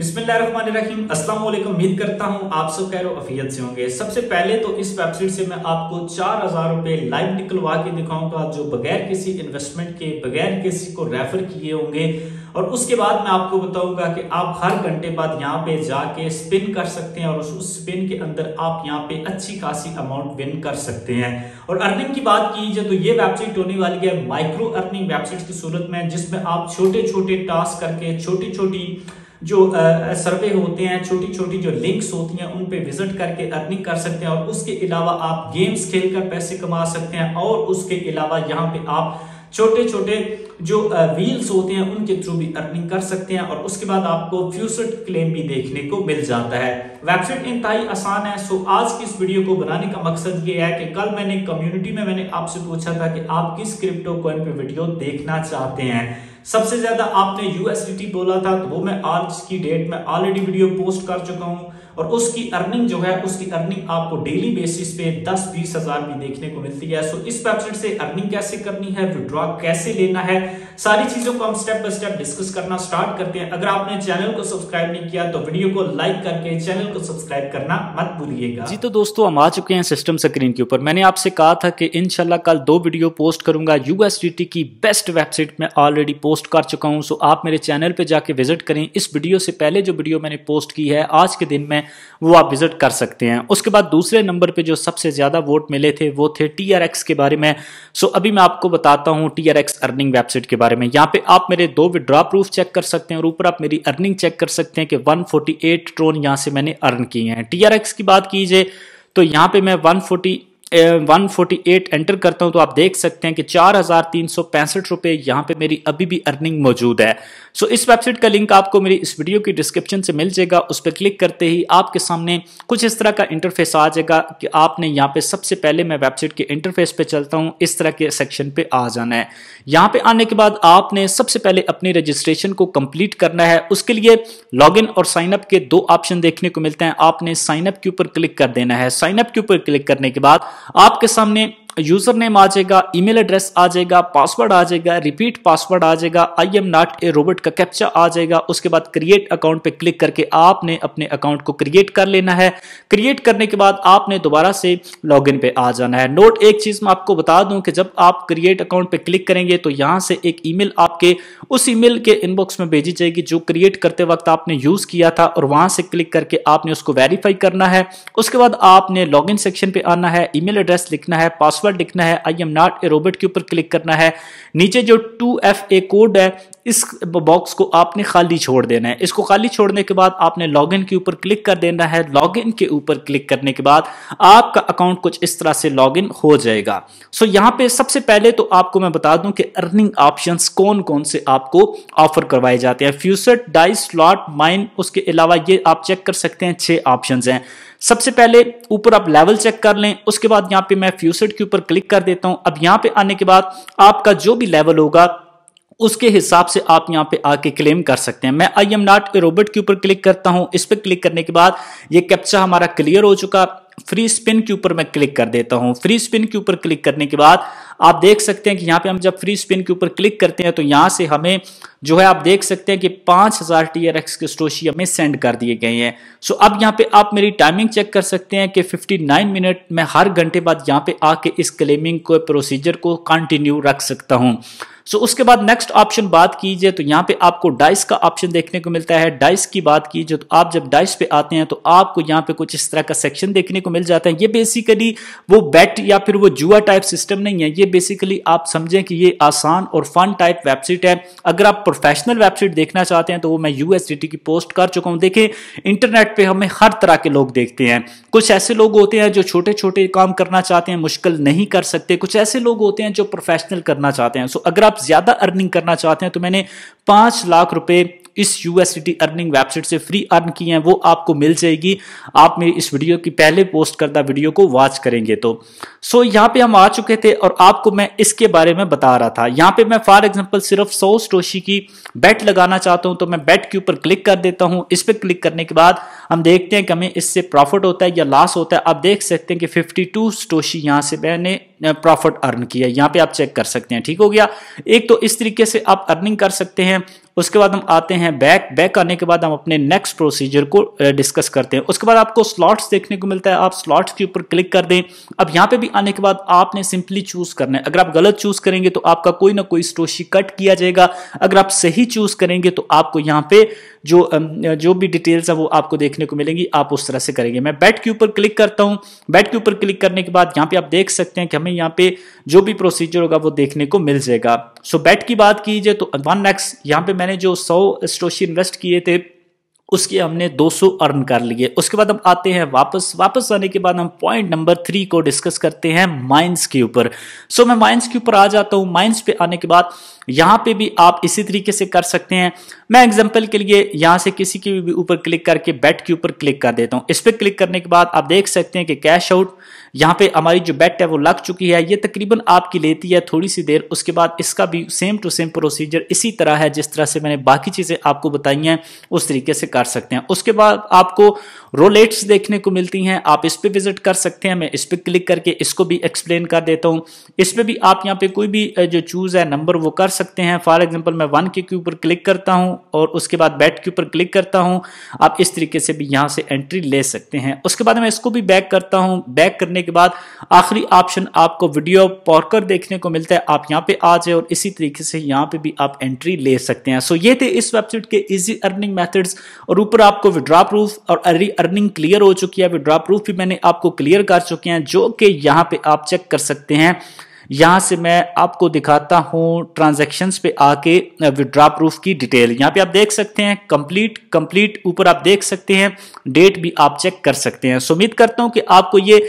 अस्सलाम वालेकुम उम्मीद करता हूँ आप सब खैर अफियत से होंगे सबसे पहले तो इस वेबसाइट से मैं आपको चार हजार रुपए लाइव निकलवा के दिखाऊंगा जो बगैर किसी इन्वेस्टमेंट के बगैर किसी को रेफर किए होंगे और उसके बाद मैं आपको बताऊंगा कि आप हर घंटे बाद यहाँ पे जाके स्पिन कर सकते हैं और उस स्पिन के अंदर आप यहाँ पे अच्छी खासी अमाउंट विन कर सकते हैं और अर्निंग की बात की जाए तो ये वेबसाइट होने वाली है माइक्रो अर्निंग वेबसाइट की सूरत में जिसमें आप छोटे छोटे टास्क करके छोटी छोटी जो सर्वे होते हैं छोटी छोटी जो लिंक्स होती हैं उन पे विजिट करके अर्निंग कर सकते हैं और उसके अलावा आप गेम्स खेलकर पैसे कमा सकते हैं और उसके अलावा यहाँ पे आप छोटे छोटे जो व्हील्स होते हैं उनके थ्रू भी अर्निंग कर सकते हैं और उसके बाद आपको फ्यूसट क्लेम भी देखने को मिल जाता है वेबसाइट इंतहाई आसान है सो आज की इस वीडियो को बनाने का मकसद ये है कि कल मैंने कम्युनिटी में मैंने आपसे पूछा था कि आप किस क्रिप्टो कॉइन पे वीडियो देखना चाहते हैं सबसे ज्यादा आपने यूएसडीटी बोला था तो वो मैं आज की डेट में ऑलरेडी वीडियो पोस्ट कर चुका हूं और उसकी अर्निंग जो है उसकी अर्निंग आपको डेली बेसिस पे दस बीस हजार भी देखने को मिलती है सो इस वेबसाइट से अर्निंग कैसे करनी है विड्रॉ कैसे लेना है सारी चीजों को हम स्टेप बाय स्टेप डिस्कस करना स्टार्ट करते हैं अगर आपने चैनल को सब्सक्राइब नहीं किया तो वीडियो को लाइक करके चैनल को सब्सक्राइब करना मत भूलिएगा जी तो दोस्तों हम आ चुके हैं सिस्टम स्क्रीन के ऊपर मैंने आपसे कहा था कि इनशाला कल दो वीडियो पोस्ट करूंगा यूएसडीटी की बेस्ट वेबसाइट में ऑलरेडी पोस्ट कर चुका हूं सो आप मेरे चैनल पे जाके विजिट करें इस वीडियो से पहले जो वीडियो मैंने पोस्ट की है आज के दिन में वो आप विजिट कर सकते हैं उसके बाद दूसरे नंबर पे जो सबसे ज़्यादा वोट मिले थे वो थे टी के बारे में सो अभी मैं आपको बताता हूँ टी अर्निंग वेबसाइट के बारे में यहाँ पे आप मेरे दो विड्रॉ प्रूफ चेक कर सकते हैं और ऊपर आप मेरी अर्निंग चेक कर सकते हैं कि 148 ट्रोन यहाँ से मैंने अर्न किए हैं टी की बात कीजिए तो यहाँ पे मैं 148 148 एंटर करता हूं तो आप देख सकते हैं कि चार रुपए यहां पे मेरी अभी भी अर्निंग मौजूद है सो so, इस वेबसाइट का लिंक आपको मेरी इस वीडियो की डिस्क्रिप्शन से मिल जाएगा उस पर क्लिक करते ही आपके सामने कुछ इस तरह का इंटरफेस आ जाएगा कि आपने यहाँ पे सबसे पहले मैं वेबसाइट के इंटरफेस पे चलता हूँ इस तरह के सेक्शन पे आ जाना है यहाँ पे आने के बाद आपने सबसे पहले अपनी रजिस्ट्रेशन को कंप्लीट करना है उसके लिए लॉग और साइन अप के दो ऑप्शन देखने को मिलते हैं आपने साइनअप के ऊपर क्लिक कर देना है साइनअप के ऊपर क्लिक करने के बाद आपके सामने यूजर नेम आ जाएगा ईमेल एड्रेस आ जाएगा पासवर्ड आ जाएगा रिपीट पासवर्ड आ जाएगा I am not a robot का कैप्चा आ जाएगा उसके बाद क्रिएट अकाउंट पे क्लिक करके आपने अपने अकाउंट को क्रिएट कर लेना है क्रिएट करने के बाद आपने दोबारा से लॉग पे आ जाना है नोट एक चीज मैं आपको बता दूं कि जब आप क्रिएट अकाउंट पे क्लिक करेंगे तो यहां से एक ई आपके उस ई के इनबॉक्स में भेजी जाएगी जो क्रिएट करते वक्त आपने यूज किया था और वहां से क्लिक करके आपने उसको वेरीफाई करना है उसके बाद आपने लॉग सेक्शन पे आना है ई एड्रेस लिखना है पासवर्ड पासवर्ड लिखना है I am not a robot के ऊपर क्लिक करना है नीचे जो टू एफ ए कोड है इस बॉक्स को आपने खाली छोड़ देना है इसको खाली छोड़ने के बाद आपने लॉगिन के ऊपर क्लिक कर देना है लॉगिन के ऊपर क्लिक करने के बाद आपका अकाउंट कुछ इस तरह से लॉगिन हो जाएगा सो so, यहाँ पे सबसे पहले तो आपको मैं बता दूं कि अर्निंग ऑप्शंस कौन कौन से आपको ऑफर करवाए जाते हैं फ्यूसर डाइस स्लॉट माइन उसके अलावा ये आप चेक कर सकते हैं छह ऑप्शन हैं सबसे पहले ऊपर आप लेवल चेक कर लें उसके बाद यहाँ पे मैं फ्यूसेट के ऊपर क्लिक कर देता हूं अब यहाँ पे आने के बाद आपका जो भी लेवल होगा उसके हिसाब से आप यहां पे आके क्लेम कर सकते हैं मैं I am not a robot के ऊपर क्लिक करता हूं इस पर क्लिक करने के बाद ये कैप्चा हमारा क्लियर हो चुका फ्री स्पिन के ऊपर मैं क्लिक कर देता हूं फ्री स्पिन के ऊपर क्लिक करने के बाद आप देख सकते हैं कि यहाँ पे हम जब फ्री स्पिन के ऊपर क्लिक करते हैं तो यहां से हमें जो है आप देख सकते हैं कि 5000 हजार टी आर एक्स के स्टोशी हमें सेंड कर दिए गए हैं सो अब यहाँ पे आप मेरी टाइमिंग चेक कर सकते हैं कि 59 मिनट में हर घंटे बाद यहां पे आके इस क्लेमिंग को प्रोसीजर को कंटिन्यू रख सकता हूँ सो so, उसके बाद नेक्स्ट ऑप्शन बात कीजिए तो यहाँ पे आपको डाइस का ऑप्शन देखने को मिलता है डाइस की बात कीजिए तो आप जब डाइस पे आते हैं तो आपको यहां पे कुछ इस तरह का सेक्शन देखने को मिल जाता है ये बेसिकली वो बैट या फिर वो जुआ टाइप सिस्टम नहीं है ये बेसिकली आप समझें कि ये आसान और फन टाइप वेबसाइट है अगर आप प्रोफेशनल वेबसाइट देखना चाहते हैं तो वो मैं यूएसडीटी की पोस्ट कर चुका हूँ देखें इंटरनेट पर हमें हर तरह के लोग देखते हैं कुछ ऐसे लोग होते हैं जो छोटे छोटे काम करना चाहते हैं मुश्किल नहीं कर सकते कुछ ऐसे लोग होते हैं जो प्रोफेशनल करना चाहते हैं सो अगर आप आप ज्यादा अर्निंग करना चाहते हैं तो मैंने पांच लाख रुपए इस यूएसडी अर्निंग वेबसाइट से फ्री अर्न की हैं वो आपको मिल जाएगी आप मेरी इस वीडियो की पहले पोस्ट करता वीडियो को वॉच करेंगे तो सो so, यहाँ पे हम आ चुके थे और आपको मैं इसके बारे में बता रहा था यहाँ पे मैं फॉर एग्जाम्पल सिर्फ सौ स्टोशी की बैट लगाना चाहता हूँ तो मैं बैट के ऊपर क्लिक कर देता हूँ इस पर क्लिक करने के बाद हम देखते हैं कि हमें इससे प्रॉफिट होता है या लॉस होता है आप देख सकते हैं कि फिफ्टी टू स्टोशी यहाँ से मैंने प्रॉफिट अर्न किया यहाँ पे आप चेक कर सकते हैं ठीक हो गया एक तो इस तरीके से आप अर्निंग कर सकते हैं उसके बाद हम आते हैं बैक बैक आने के बाद हम अपने नेक्स्ट प्रोसीजर को डिस्कस uh, करते हैं उसके बाद आपको स्लॉट्स देखने को मिलता है आप स्लॉट्स के ऊपर क्लिक कर दें अब यहाँ पे भी आने के बाद आपने सिंपली चूज करना है अगर आप गलत चूज करेंगे तो आपका कोई ना कोई स्टोशी कट किया जाएगा अगर आप सही चूज करेंगे तो आपको यहाँ पे जो um, जो भी डिटेल्स है वो आपको देखने को मिलेंगी आप उस तरह से करेंगे मैं बैट के ऊपर क्लिक करता हूँ बैट के ऊपर क्लिक करने के बाद यहाँ पे आप देख सकते हैं कि हमें यहाँ पे जो भी प्रोसीजर होगा वो देखने को मिल जाएगा सो बैट की बात कीजिए तो वन एक्स यहाँ पे मैंने जो सौ स्टोशी इन्वेस्ट किए थे उसके हमने 200 अर्न कर लिए उसके बाद हम आते हैं वापस वापस आने के बाद हम पॉइंट नंबर थ्री को डिस्कस करते हैं माइंस के ऊपर सो मैं माइंस के ऊपर आ जाता हूं माइंस पे आने के बाद यहां पे भी आप इसी तरीके से कर सकते हैं मैं एग्जांपल के लिए यहां से किसी के भी ऊपर क्लिक करके बेट के ऊपर क्लिक कर देता हूं इस पर क्लिक करने के बाद आप देख सकते हैं कि कैश आउट यहाँ पे हमारी जो बेट है वो लग चुकी है ये तकरीबन आपकी लेती है थोड़ी सी देर उसके बाद इसका भी सेम टू सेम प्रोसीजर इसी तरह है जिस तरह से मैंने बाकी चीज़ें आपको बताई हैं उस तरीके से कर सकते हैं उसके बाद आपको रोलेट्स देखने को मिलती हैं आप इस पर विजिट कर सकते हैं मैं इस पर क्लिक करके इसको भी एक्सप्लेन कर देता हूँ इस पर भी आप यहाँ पे कोई भी जो चूज़ है नंबर वो कर सकते हैं फॉर एग्जाम्पल मैं वन के ऊपर क्लिक करता हूँ और उसके बाद बैट के ऊपर क्लिक करता हूँ आप इस तरीके से भी यहाँ से एंट्री ले सकते हैं उसके बाद मैं इसको भी बैक करता हूँ बैक करने के बाद आखिरी ऑप्शन आपको वीडियो पॉर्कर देखने को मिलता है आप यहाँ पे आ जाए और इसी तरीके से यहाँ पे भी आप एंट्री ले सकते हैं सो ये थे इस वेबसाइट के इजी अर्निंग मेथड्स और ऊपर आपको विड्रॉ प्रूफ और अर्ली अर्निंग क्लियर हो चुकी है विड्रॉ प्रूफ भी मैंने आपको क्लियर कर चुके हैं जो कि यहाँ पे आप चेक कर सकते हैं यहाँ से मैं आपको दिखाता हूँ ट्रांजेक्शन पे आके विड्रा प्रूफ की डिटेल यहाँ पे आप देख सकते हैं कंप्लीट कंप्लीट ऊपर आप देख सकते हैं डेट भी आप चेक कर सकते हैं सो उम्मीद करता हूँ कि आपको ये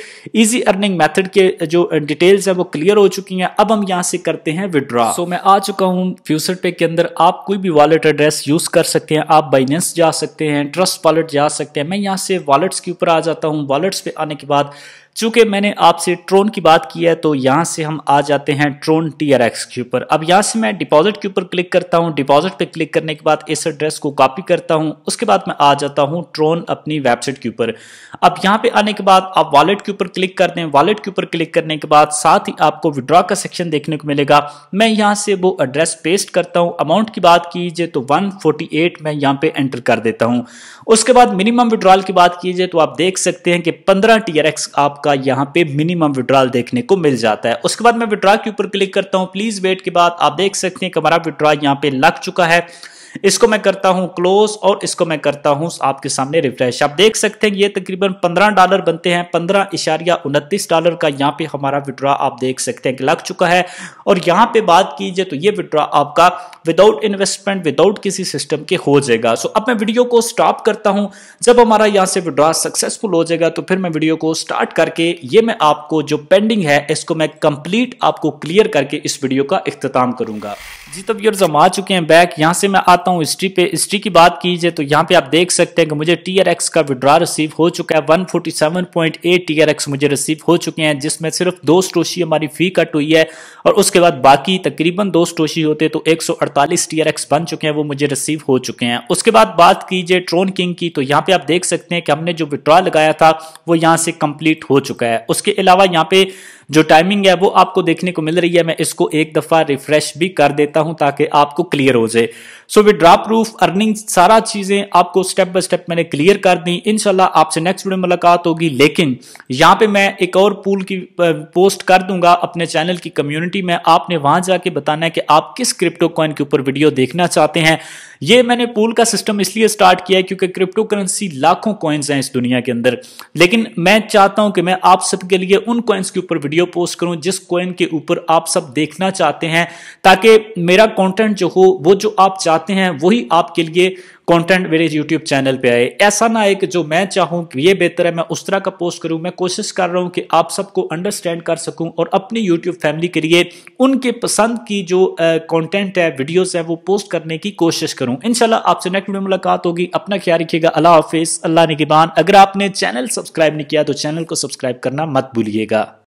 इजी अर्निंग मेथड के जो डिटेल्स है वो क्लियर हो चुकी हैं अब हम यहाँ से करते हैं विड्रा सो so, मैं आ चुका हूँ फ्यूचर पे के अंदर आप कोई भी वॉलेट एड्रेस यूज कर सकते हैं आप बाइनेंस जा सकते हैं ट्रस्ट वॉलेट जा सकते हैं मैं यहाँ से वॉलेट्स के ऊपर आ जाता हूँ वॉलेट्स पे आने के बाद चूंकि मैंने आपसे ट्रोन की बात की है तो यहाँ से हम आ जाते हैं ट्रोन टी आर एक्स के ऊपर अब यहाँ से मैं डिपॉजिट के ऊपर क्लिक करता हूँ डिपॉजिट पे क्लिक करने के बाद इस एड्रेस को कॉपी करता हूँ उसके बाद मैं आ जाता हूँ ट्रोन अपनी वेबसाइट के ऊपर अब यहाँ पे आने के बाद आप वॉलेट के ऊपर क्लिक कर दें वॉलेट के ऊपर क्लिक करने के बाद साथ ही आपको विड्रॉ का सेक्शन देखने को मिलेगा मैं यहाँ से वो एड्रेस पेस्ट करता हूँ अमाउंट की बात कीजिए तो एट मैं यहाँ पे एंटर कर देता हूँ उसके बाद मिनिमम विड्रॉल की बात कीजिए तो आप देख सकते हैं कि पंद्रह टीआरएक्स आपका आपका यहाँ पे मिनिमम विड्रॉल देखने को मिल जाता है उसके बाद मैं विड्रॉ के ऊपर क्लिक करता हूँ प्लीज वेट के बाद आप देख सकते हैं कि हमारा विड्रॉ यहाँ पे लग चुका है इसको मैं करता हूं क्लोज और इसको मैं करता हूं आपके सामने रिफ्रेश आप देख सकते हैं ये तकरीबन पंद्रह डॉलर बनते हैं पंद्रह इशारिया उनतीस डॉलर का यहां पे हमारा विड्रॉ आप देख सकते हैं कि लग चुका है और यहां पे बात कीजिए तो ये विड्रॉ आपका विदाउट इन्वेस्टमेंट विदाउट किसी सिस्टम के हो जाएगा सो अब मैं वीडियो को स्टॉप करता हूं जब हमारा यहाँ से विड्रॉ सक्सेसफुल हो जाएगा तो फिर मैं वीडियो को स्टार्ट करके ये मैं आपको जो पेंडिंग है इसको मैं कंप्लीट आपको क्लियर करके इस वीडियो का अख्ताम करूंगा जी तो व्यूर्स हम आ चुके हैं बैक यहाँ से मैं दिखाता हूँ हिस्ट्री पे हिस्ट्री की बात कीजिए तो यहाँ पे आप देख सकते हैं कि मुझे टी आर एक्स का विड्रॉ रिसीव हो चुका है one forty seven point eight T R X मुझे रिसीव हो चुके हैं जिसमें सिर्फ दो स्टोशी हमारी फी कट हुई है और उसके बाद बाकी तकरीबन दो स्टोशी होते तो एक सौ अड़तालीस टी आर एक्स बन चुके हैं वो मुझे रिसीव हो चुके हैं उसके बाद बात कीजिए ट्रोन किंग की तो यहाँ पे आप देख सकते हैं कि हमने जो विड्रॉ लगाया था वो यहाँ से कंप्लीट हो चुका है उसके अलावा यहाँ पे जो टाइमिंग है वो आपको देखने को मिल रही है मैं इसको एक दफा रिफ्रेश भी कर देता हूं ताकि आपको क्लियर हो जाए सो विड्रा प्रूफ अर्निंग सारा चीजें आपको स्टेप बाय स्टेप मैंने क्लियर कर दी इनशाला आपसे नेक्स्ट वीडियो मुलाकात होगी लेकिन यहां पे मैं एक और पूल की पोस्ट कर दूंगा अपने चैनल की कम्युनिटी में आपने वहां जाके बताना है कि आप किस क्रिप्टो कॉइन के ऊपर वीडियो देखना चाहते हैं ये मैंने पूल का सिस्टम इसलिए स्टार्ट किया है क्योंकि क्रिप्टो करेंसी लाखों कॉइन्स हैं इस दुनिया के अंदर लेकिन मैं चाहता हूं कि मैं आप सबके लिए उन कॉइन्स के ऊपर वीडियो पोस्ट करूं जिस कॉइन के ऊपर आप सब देखना चाहते हैं ताकि मेरा कॉन्टेंट जो हो वो जो आप चाहते हैं वही आपके लिए कंटेंट मेरे यूट्यूब चैनल पे आए ऐसा ना आए कि जो मैं चाहूँ कि ये बेहतर है मैं उस तरह का पोस्ट करूँ मैं कोशिश कर रहा हूँ कि आप सबको अंडरस्टैंड कर सकूँ और अपनी यूट्यूब फैमिली के लिए उनके पसंद की जो कॉन्टेंट है वीडियोज है वो पोस्ट करने की कोशिश करूँ इनशाला आपसे नेक्स्ट वीडियो मुलाकात होगी अपना ख्याल रखिएगा अला हाफिज़ अल्लाह निगबान अगर आपने चैनल सब्सक्राइब नहीं किया तो चैनल को सब्सक्राइब करना मत भूलिएगा